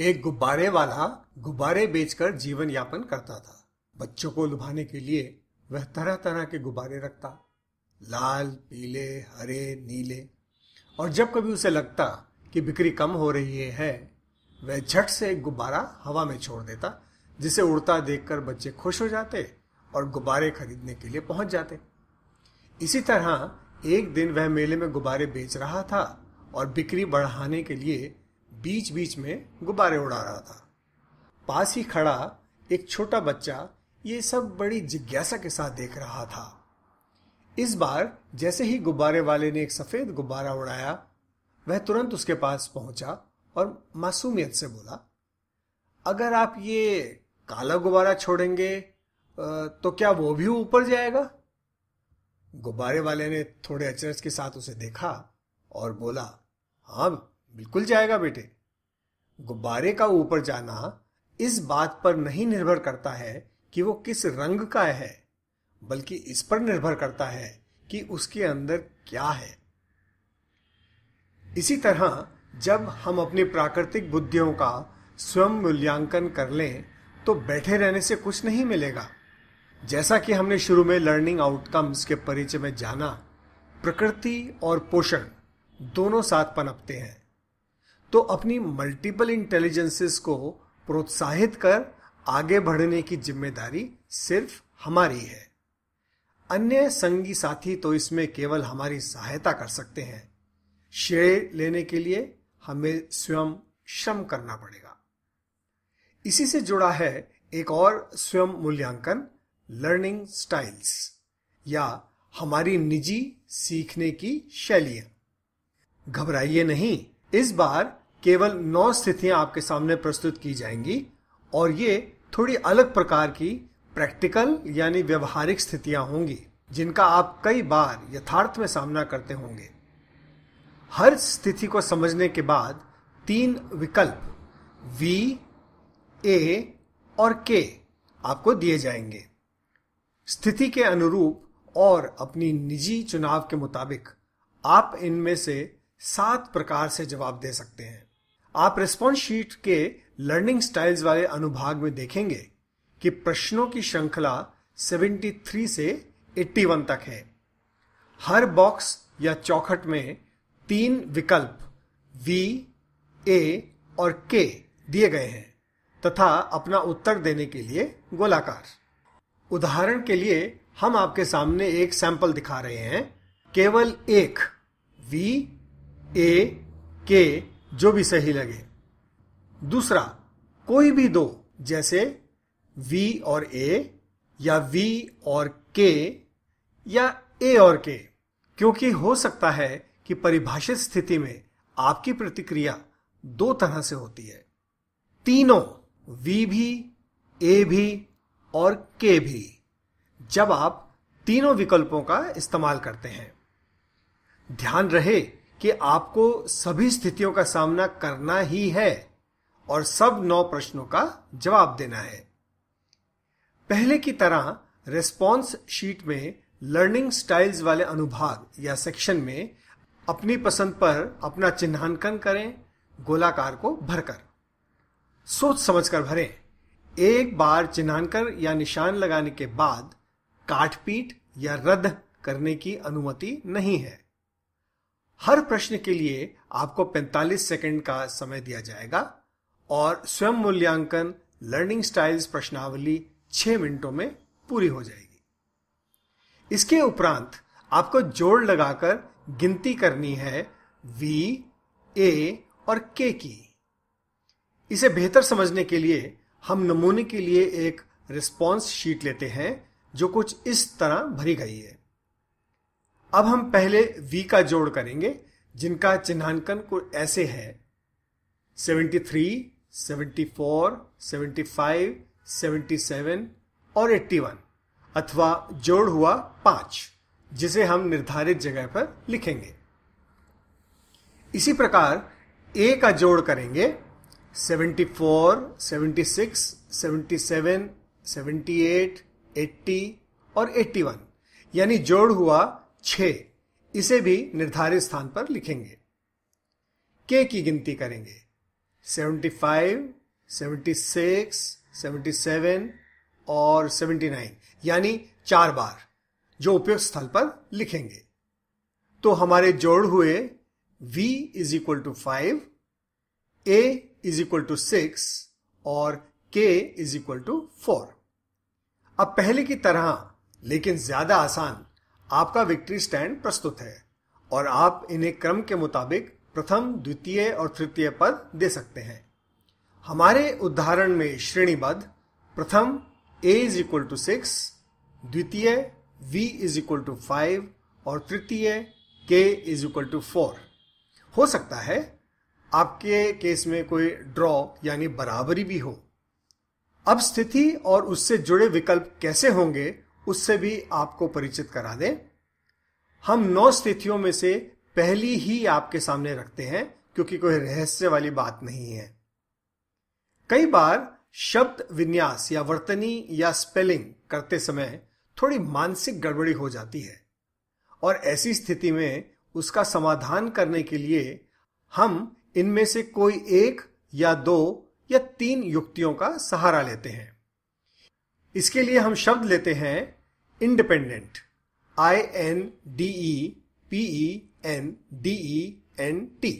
एक गुब्बारे वाला गुब्बारे बेचकर जीवन यापन करता था बच्चों को लुभाने के लिए वह तरह तरह के गुब्बारे रखता लाल पीले हरे नीले और जब कभी उसे लगता कि बिक्री कम हो रही है वह झट से एक गुब्बारा हवा में छोड़ देता जिसे उड़ता देखकर बच्चे खुश हो जाते और गुब्बारे खरीदने के लिए पहुंच जाते इसी तरह एक दिन वह मेले में गुब्बारे बेच रहा था और बिक्री बढ़ाने के लिए बीच बीच में गुब्बारे उड़ा रहा था पास ही खड़ा एक छोटा बच्चा ये सब बड़ी जिज्ञासा के साथ देख रहा था इस बार जैसे ही गुब्बारे वाले ने एक सफेद गुब्बारा उड़ाया वह तुरंत उसके पास पहुंचा और मासूमियत से बोला अगर आप ये काला गुब्बारा छोड़ेंगे तो क्या वो भी ऊपर जाएगा गुब्बारे वाले ने थोड़े अचरज के साथ उसे देखा और बोला हाँ बिल्कुल जाएगा बेटे गुब्बारे का ऊपर जाना इस बात पर नहीं निर्भर करता है कि वो किस रंग का है बल्कि इस पर निर्भर करता है कि उसके अंदर क्या है इसी तरह जब हम अपनी प्राकृतिक बुद्धियों का स्वयं मूल्यांकन कर लें तो बैठे रहने से कुछ नहीं मिलेगा जैसा कि हमने शुरू में लर्निंग आउटकम्स के परिचय में जाना प्रकृति और पोषण दोनों साथ पनपते हैं तो अपनी मल्टीपल इंटेलिजेंसेस को प्रोत्साहित कर आगे बढ़ने की जिम्मेदारी सिर्फ हमारी है अन्य संगी साथी तो इसमें केवल हमारी सहायता कर सकते हैं श्रेय लेने के लिए हमें स्वयं श्रम करना पड़ेगा इसी से जुड़ा है एक और स्वयं मूल्यांकन लर्निंग स्टाइल्स या हमारी निजी सीखने की शैलियां घबराइए नहीं इस बार केवल नौ स्थितियां आपके सामने प्रस्तुत की जाएंगी और ये थोड़ी अलग प्रकार की प्रैक्टिकल यानी व्यवहारिक स्थितियां होंगी जिनका आप कई बार यथार्थ में सामना करते होंगे हर स्थिति को समझने के बाद तीन विकल्प वी ए और के आपको दिए जाएंगे स्थिति के अनुरूप और अपनी निजी चुनाव के मुताबिक आप इनमें से सात प्रकार से जवाब दे सकते हैं आप रिस्पॉन्स शीट के लर्निंग स्टाइल्स वाले अनुभाग में देखेंगे कि प्रश्नों की श्रृंखला 73 से 81 तक है हर बॉक्स या चौखट में तीन विकल्प V, A और K दिए गए हैं तथा अपना उत्तर देने के लिए गोलाकार उदाहरण के लिए हम आपके सामने एक सैंपल दिखा रहे हैं केवल एक V, A, K जो भी सही लगे दूसरा कोई भी दो जैसे V और A या V और K या A और K क्योंकि हो सकता है कि परिभाषित स्थिति में आपकी प्रतिक्रिया दो तरह से होती है तीनों V भी A भी और K भी जब आप तीनों विकल्पों का इस्तेमाल करते हैं ध्यान रहे कि आपको सभी स्थितियों का सामना करना ही है और सब नौ प्रश्नों का जवाब देना है पहले की तरह रेस्पॉन्स शीट में लर्निंग स्टाइल्स वाले अनुभाग या सेक्शन में अपनी पसंद पर अपना चिन्हांकन करें गोलाकार को भरकर सोच समझकर भरें एक बार चिन्हांकन या निशान लगाने के बाद काटपीट या रद्द करने की अनुमति नहीं है हर प्रश्न के लिए आपको 45 सेकंड का समय दिया जाएगा और स्वयं मूल्यांकन लर्निंग स्टाइल्स प्रश्नावली 6 मिनटों में पूरी हो जाएगी इसके उपरांत आपको जोड़ लगाकर गिनती करनी है वी ए और के की इसे बेहतर समझने के लिए हम नमूने के लिए एक रिस्पॉन्स शीट लेते हैं जो कुछ इस तरह भरी गई है अब हम पहले v का जोड़ करेंगे जिनका चिन्हांकन को ऐसे है 73, 74, 75, 77 और 81 अथवा जोड़ हुआ पांच जिसे हम निर्धारित जगह पर लिखेंगे इसी प्रकार a का जोड़ करेंगे 74, 76, 77, 78, 80 और 81 यानी जोड़ हुआ छ इसे भी निर्धारित स्थान पर लिखेंगे के की गिनती करेंगे seventy seventy five six seventy seven और सेवेंटी नाइन यानी चार बार जो उपयुक्त स्थल पर लिखेंगे तो हमारे जोड़ हुए v is equal to five A is equal to six और k is equal to four अब पहले की तरह लेकिन ज्यादा आसान आपका विक्ट्री स्टैंड प्रस्तुत है और आप इन्हें क्रम के मुताबिक प्रथम द्वितीय और तृतीय पद दे सकते हैं हमारे उदाहरण में श्रेणीबद्ध प्रथम A is equal to six द्वितीय V is equal to five और तृतीय के इज इक्वल टू फोर हो सकता है आपके केस में कोई ड्रॉ यानी बराबरी भी हो अब स्थिति और उससे जुड़े विकल्प कैसे होंगे उससे भी आपको परिचित करा दें हम नौ स्थितियों में से पहली ही आपके सामने रखते हैं क्योंकि कोई रहस्य वाली बात नहीं है कई बार शब्द विन्यास या वर्तनी या स्पेलिंग करते समय थोड़ी मानसिक गड़बड़ी हो जाती है और ऐसी स्थिति में उसका समाधान करने के लिए हम इनमें से कोई एक या दो या तीन युक्तियों का सहारा लेते हैं इसके लिए हम शब्द लेते हैं independent I N D E P N D E N T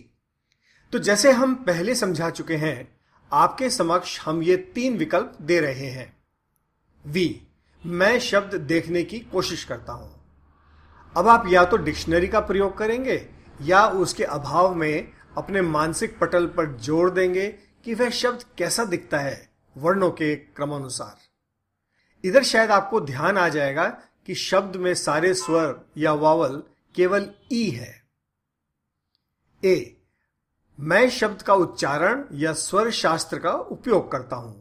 तो जैसे हम पहले समझा चुके हैं आपके समक्ष हम ये तीन विकल्प दे रहे हैं वी मैं शब्द देखने की कोशिश करता हूं अब आप या तो डिक्शनरी का प्रयोग करेंगे या उसके अभाव में अपने मानसिक पटल पर जोर देंगे कि वह शब्द कैसा दिखता है वर्णों के क्रमानुसार इधर शायद आपको ध्यान आ जाएगा कि शब्द में सारे स्वर या वावल केवल ई है ए मैं शब्द का उच्चारण या स्वर शास्त्र का उपयोग करता हूं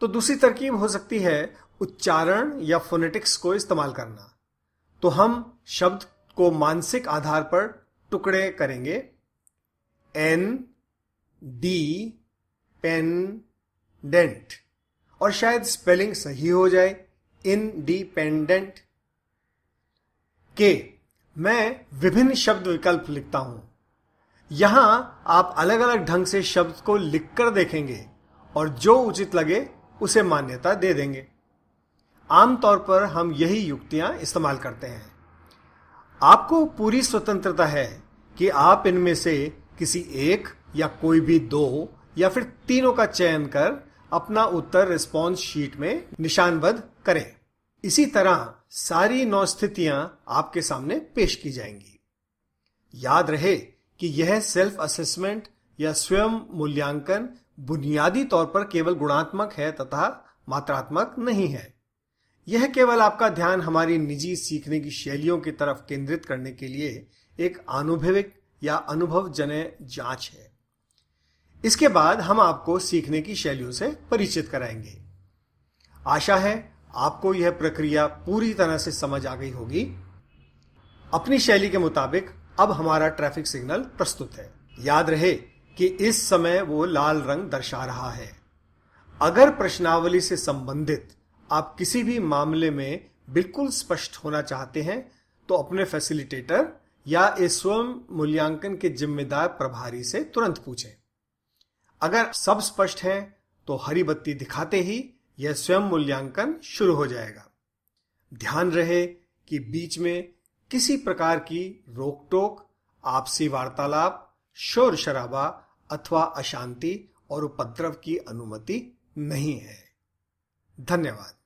तो दूसरी तरकीब हो सकती है उच्चारण या फोनेटिक्स को इस्तेमाल करना तो हम शब्द को मानसिक आधार पर टुकड़े करेंगे एन डी पेन डेंट और शायद स्पेलिंग सही हो जाए इनडिपेंडेंट के मैं विभिन्न शब्द विकल्प लिखता हूं यहां आप अलग अलग ढंग से शब्द को लिखकर देखेंगे और जो उचित लगे उसे मान्यता दे देंगे आमतौर पर हम यही युक्तियां इस्तेमाल करते हैं आपको पूरी स्वतंत्रता है कि आप इनमें से किसी एक या कोई भी दो या फिर तीनों का चयन कर अपना उत्तर रिस्पॉन्स शीट में निशानबद्ध करें इसी तरह सारी नौ स्थितियां आपके सामने पेश की जाएंगी याद रहे कि यह सेल्फ असेसमेंट या स्वयं मूल्यांकन बुनियादी तौर पर केवल गुणात्मक है तथा मात्रात्मक नहीं है यह केवल आपका ध्यान हमारी निजी सीखने की शैलियों की तरफ केंद्रित करने के लिए एक आनुभविक या अनुभव जन जांच है इसके बाद हम आपको सीखने की शैलियों से परिचित कराएंगे आशा है आपको यह प्रक्रिया पूरी तरह से समझ आ गई होगी अपनी शैली के मुताबिक अब हमारा ट्रैफिक सिग्नल प्रस्तुत है याद रहे कि इस समय वो लाल रंग दर्शा रहा है अगर प्रश्नावली से संबंधित आप किसी भी मामले में बिल्कुल स्पष्ट होना चाहते हैं तो अपने फैसिलिटेटर या इस स्वयं मूल्यांकन के जिम्मेदार प्रभारी से तुरंत पूछें अगर सब स्पष्ट है तो हरी बत्ती दिखाते ही यह स्वयं मूल्यांकन शुरू हो जाएगा ध्यान रहे कि बीच में किसी प्रकार की रोक टोक आपसी वार्तालाप शोर शराबा अथवा अशांति और उपद्रव की अनुमति नहीं है धन्यवाद